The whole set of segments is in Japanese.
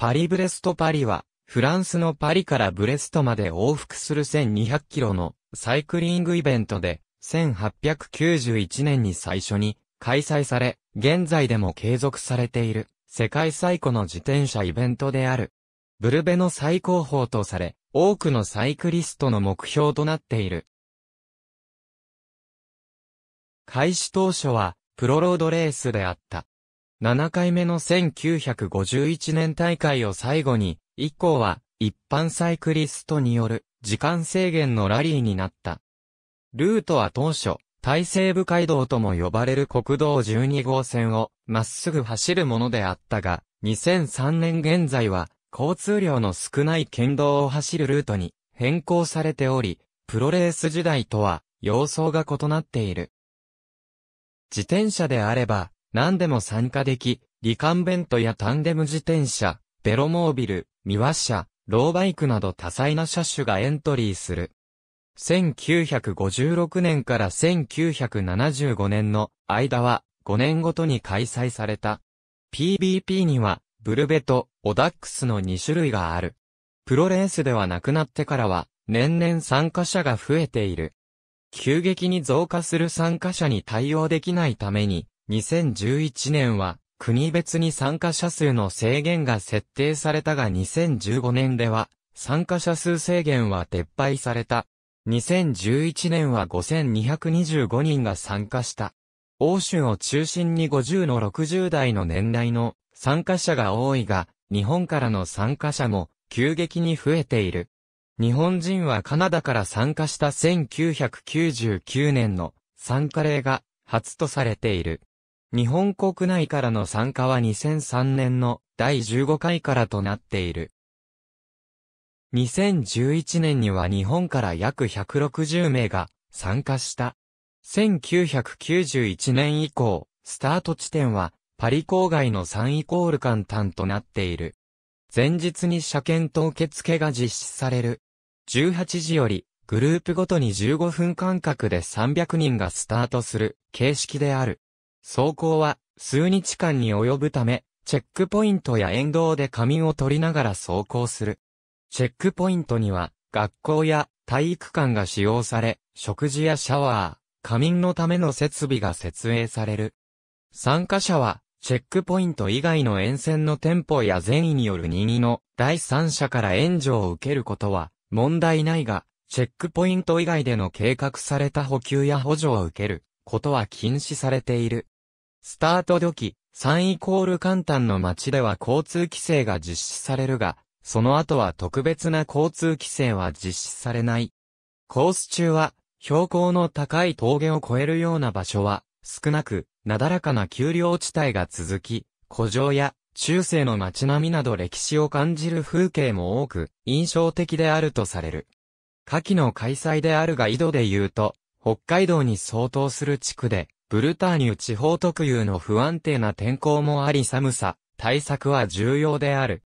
パリブレストパリは、フランスのパリからブレストまで往復する1200キロのサイクリングイベントで、1891年に最初に開催され、現在でも継続されている世界最古の自転車イベントである。ブルベの最高峰とされ、多くのサイクリストの目標となっている。開始当初は、プロロードレースであった。7回目の1951年大会を最後に、以降は一般サイクリストによる時間制限のラリーになった。ルートは当初、大西部街道とも呼ばれる国道12号線をまっすぐ走るものであったが、2003年現在は交通量の少ない県道を走るルートに変更されており、プロレース時代とは様相が異なっている。自転車であれば、何でも参加でき、リカンベントやタンデム自転車、ベロモービル、ミワ車、ローバイクなど多彩な車種がエントリーする。1956年から1975年の間は5年ごとに開催された。PBP にはブルベとオダックスの2種類がある。プロレースではなくなってからは年々参加者が増えている。急激に増加する参加者に対応できないために2011年は、国別に参加者数の制限が設定されたが2015年では、参加者数制限は撤廃された。2011年は5225人が参加した。欧州を中心に50の60代の年代の参加者が多いが、日本からの参加者も急激に増えている。日本人はカナダから参加した1999年の参加例が初とされている。日本国内からの参加は2003年の第15回からとなっている。2011年には日本から約160名が参加した。1991年以降、スタート地点はパリ郊外の3イコール簡単となっている。前日に車検と受付が実施される。18時よりグループごとに15分間隔で300人がスタートする形式である。走行は数日間に及ぶため、チェックポイントや沿道で仮眠を取りながら走行する。チェックポイントには、学校や体育館が使用され、食事やシャワー、仮眠のための設備が設営される。参加者は、チェックポイント以外の沿線の店舗や善意による任意の第三者から援助を受けることは問題ないが、チェックポイント以外での計画された補給や補助を受けることは禁止されている。スタート時、3イコール簡単の街では交通規制が実施されるが、その後は特別な交通規制は実施されない。コース中は、標高の高い峠を越えるような場所は、少なく、なだらかな丘陵地帯が続き、古城や中世の街並みなど歴史を感じる風景も多く、印象的であるとされる。夏季の開催であるが井戸で言うと、北海道に相当する地区で、ブルターニュ地方特有の不安定な天候もあり寒さ、対策は重要である。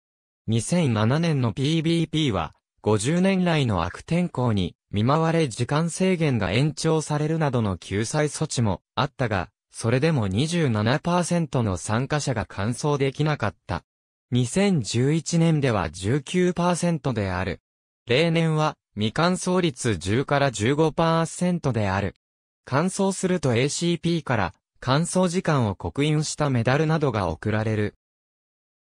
2007年の PBP は、50年来の悪天候に見舞われ時間制限が延長されるなどの救済措置もあったが、それでも27%の参加者が完走できなかった。2011年では19%である。例年は未完走率10から15%である。乾燥すると ACP から乾燥時間を刻印したメダルなどが贈られる。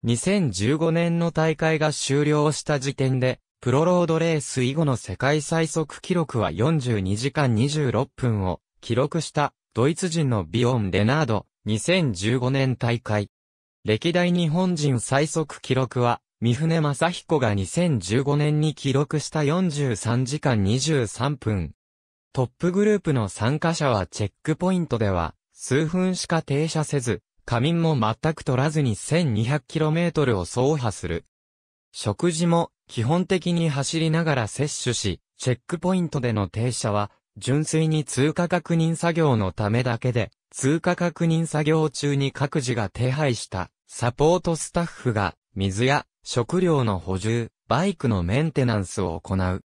2015年の大会が終了した時点で、プロロードレース以後の世界最速記録は42時間26分を記録したドイツ人のビオン・レナード2015年大会。歴代日本人最速記録は三船正彦が2015年に記録した43時間23分トップグループの参加者はチェックポイントでは、数分しか停車せず、仮眠も全く取らずに 1200km を走破する。食事も基本的に走りながら摂取し、チェックポイントでの停車は、純粋に通過確認作業のためだけで、通過確認作業中に各自が手配したサポートスタッフが水や食料の補充、バイクのメンテナンスを行う。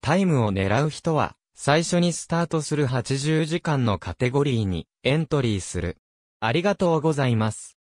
タイムを狙う人は最初にスタートする80時間のカテゴリーにエントリーする。ありがとうございます。